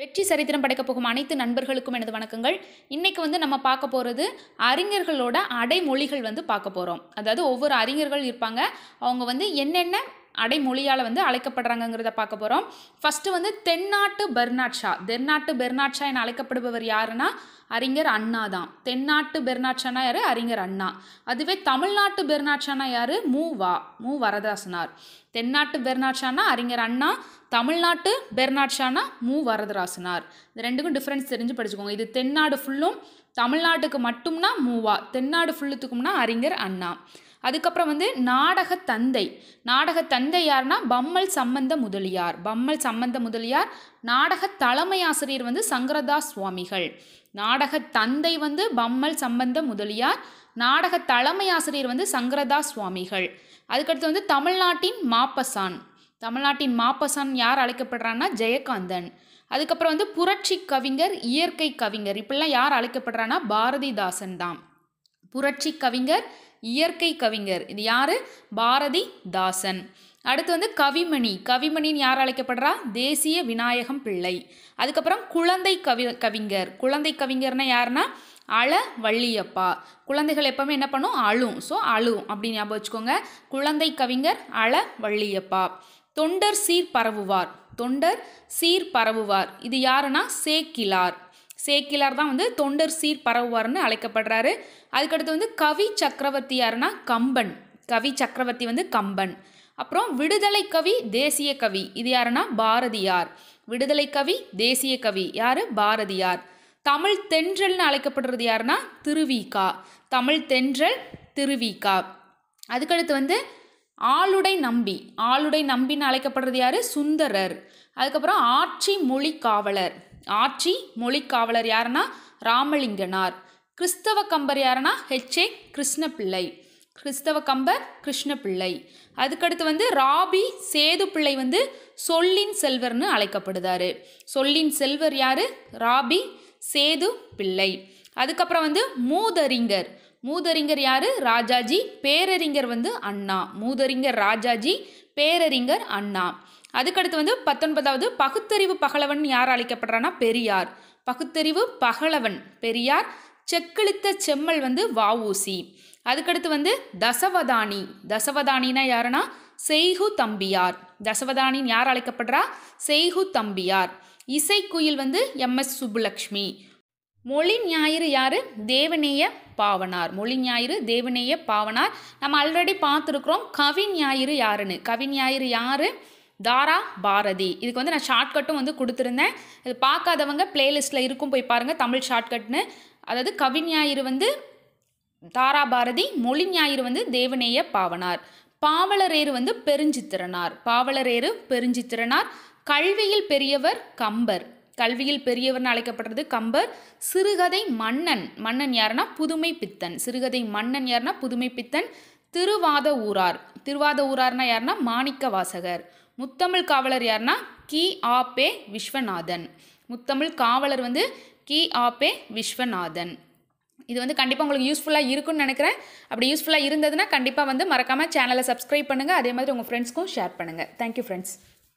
வெற்றி சரித்திரம் படைக்கப் போகும் அனைத்து நண்பர்களுக்கும் எனது வணக்கங்கள் இன்றைக்கு வந்து நம்ம பார்க்க போகிறது அறிஞர்களோட அடைமொழிகள் வந்து பார்க்க போகிறோம் அதாவது ஒவ்வொரு அறிஞர்கள் இருப்பாங்க அவங்க வந்து என்னென்ன அடைமொழியால் வந்து அழைக்கப்படுறாங்கங்கிறத பார்க்க போகிறோம் ஃபஸ்ட்டு வந்து தென்னாட்டு பெர்னாட்ஷா தென்னாட்டு பெர்னாட்ஷா என அழைக்கப்படுபவர் யாருன்னா அறிஞர் அண்ணா தான் தென்னாட்டு பெருநாட்சனா யார் அறிஞர் அண்ணா அதுவே தமிழ்நாட்டு பெருநாட்சனா யார் மூ வா மூ வரதராசனார் தென்னாட்டு பெருநாட்சானா அறிஞர் அண்ணா தமிழ்நாட்டு பெருநாட்சானா மூ வரதராசனார் இந்த ரெண்டுக்கும் டிஃப்ரென்ஸ் தெரிஞ்சு படிச்சுக்கோங்க இது தென்னாடு ஃபுல்லும் தமிழ்நாட்டுக்கு மட்டும்னா மூவா தென்னாடு ஃபுல்லுத்துக்கும்னா அறிஞர் அண்ணா அதுக்கப்புறம் வந்து நாடக தந்தை நாடக தந்தை யாருன்னா பம்மல் சம்பந்த முதலியார் பம்மல் சம்பந்த முதலியார் நாடக தலைமை ஆசிரியர் வந்து சங்கரதாஸ் சுவாமிகள் நாடக தந்தை வந்து பம்மல் சம்பந்த முதலியார் நாடக தலைமை ஆசிரியர் வந்து சங்கரதாஸ் சுவாமிகள் அதுக்கடுத்து வந்து தமிழ்நாட்டின் மாப்பசான் தமிழ்நாட்டின் மாப்பசான் யார் அழைக்கப்படுறான்னா ஜெயகாந்தன் அதுக்கப்புறம் வந்து புரட்சி கவிஞர் இயற்கை கவிஞர் இப்படிலாம் யார் அழைக்கப்படுறான்னா பாரதிதாசன் தான் புரட்சி கவிஞர் இயற்கை கவிஞர் இது யார் பாரதிதாசன் அடுத்து வந்து கவிமணி கவிமணின்னு யார் அழைக்கப்படுறா தேசிய விநாயகம் பிள்ளை அதுக்கப்புறம் குழந்தை கவி கவிஞர் குழந்தை கவிஞர்னா யாருன்னா அழ வள்ளியப்பா குழந்தைகள் எப்போவுமே என்ன பண்ணும் அழும் ஸோ அழும் அப்படின்னு ஞாபகம் வச்சுக்கோங்க குழந்தை கவிஞர் அழ வள்ளியப்பா தொண்டர் சீர் பரவுவார் தொண்டர் சீர் பரவுவார் இது யாருன்னா சேக்கிலார் சேக்கிலார் தான் வந்து தொண்டர் சீர் பரவுவார்னு அழைக்கப்படுறாரு அதுக்கடுத்து வந்து கவி சக்கரவர்த்தி யாருன்னா கம்பன் கவி சக்கரவர்த்தி வந்து கம்பன் அப்புறம் விடுதலை கவி தேசிய கவி இது யாருன்னா பாரதியார் விடுதலை கவி தேசிய கவி யார் பாரதியார் தமிழ் தென்றல்னு அழைக்கப்படுறது யாருன்னா திருவிகா தமிழ் தென்றல் திருவிகா அதுக்கடுத்து வந்து ஆளுடை நம்பி ஆளுடை நம்பின்னு அழைக்கப்படுறது யார் சுந்தரர் அதுக்கப்புறம் ஆட்சி மொழி காவலர் ஆட்சி மொழி காவலர் யாருன்னா ராமலிங்கனார் கிறிஸ்தவ கம்பர் யாருன்னா ஹெச்ஏ கிருஷ்ணப்பிள்ளை கிறிஸ்தவ கம்பர் கிருஷ்ணப்பிள்ளை அதுக்கடுத்து வந்து ராபி சேது பிள்ளை வந்து சொல்லின் செல்வர்னு அழைக்கப்படுதாரு சொல்லின் செல்வர் யார் ராபி சேது பிள்ளை அதுக்கப்புறம் வந்து மூதறிஞர் மூதறிஞர் யார் ராஜாஜி பேரறிஞர் வந்து அண்ணா மூதறிஞர் ராஜாஜி பேரறிஞர் அண்ணா அதுக்கடுத்து வந்து பத்தொன்பதாவது பகுத்தறிவு பகலவன் யார் அழைக்கப்படுறான்னா பெரியார் பகுத்தறிவு பகலவன் பெரியார் செக்கெழுத்த செம்மல் வந்து வஉசி அதுக்கடுத்து வந்து தசவதானி தசவதானினா யாருன்னா செய்கு தம்பியார் தசவதானின் யார் அழைக்கப்படுறா செய்கு தம்பியார் இசைக்குயில் வந்து எம் எஸ் சுப்புலக்ஷ்மி மொழி ஞாயிறு யாரு தேவநேய பாவனார் மொழி ஞாயிறு தேவநேய பாவனார் நம்ம ஆல்ரெடி பார்த்துருக்குறோம் கவி ஞாயிறு யாருன்னு கவி ஞாயிறு யார் தாரா பாரதி இதுக்கு வந்து நான் ஷார்ட்கட்டும் வந்து கொடுத்துருந்தேன் இது பார்க்காதவங்க பிளேலிஸ்டில் இருக்கும் போய் பாருங்கள் தமிழ் ஷார்ட்கட்னு அதாவது கவி ஞாயிறு வந்து தாரா பாரதி மொழி ஞாயிறு வந்து தேவநேய பாவனார் பாவலரேறு வந்து பெருஞ்சித்திரனார் பாவலரேறு பெருஞ்சித்திரனார் கல்வியில் பெரியவர் கம்பர் கல்வியில் பெரியவர்னு அழைக்கப்படுறது கம்பர் சிறுகதை மன்னன் மன்னன் யாருன்னா புதுமை பித்தன் சிறுகதை மன்னன் யாருன்னா புதுமை பித்தன் திருவாத ஊரார் திருவாத ஊரார்னா யாருன்னா மாணிக்க வாசகர் முத்தமிழ் காவலர் யாருன்னா கி ஆ பே விஸ்வநாதன் முத்தமிழ் காவலர் வந்து கி ஆ பே விஸ்வநாதன் இது வந்து கண்டிப்பாக உங்களுக்கு யூஸ்ஃபுல்லாக இருக்குன்னு நினைக்கிறேன் அப்படி யூஸ்ஃபுல்லாக இருந்ததுன்னா கண்டிப்பாக வந்து மறக்காமல் சேனலை சப்ஸ்கிரைப் பண்ணுங்கள் அதே மாதிரி உங்கள் ஃப்ரெண்ட்ஸ்க்கும் ஷேர் பண்ணுங்கள் தேங்க்யூ ஃப்ரெண்ட்ஸ்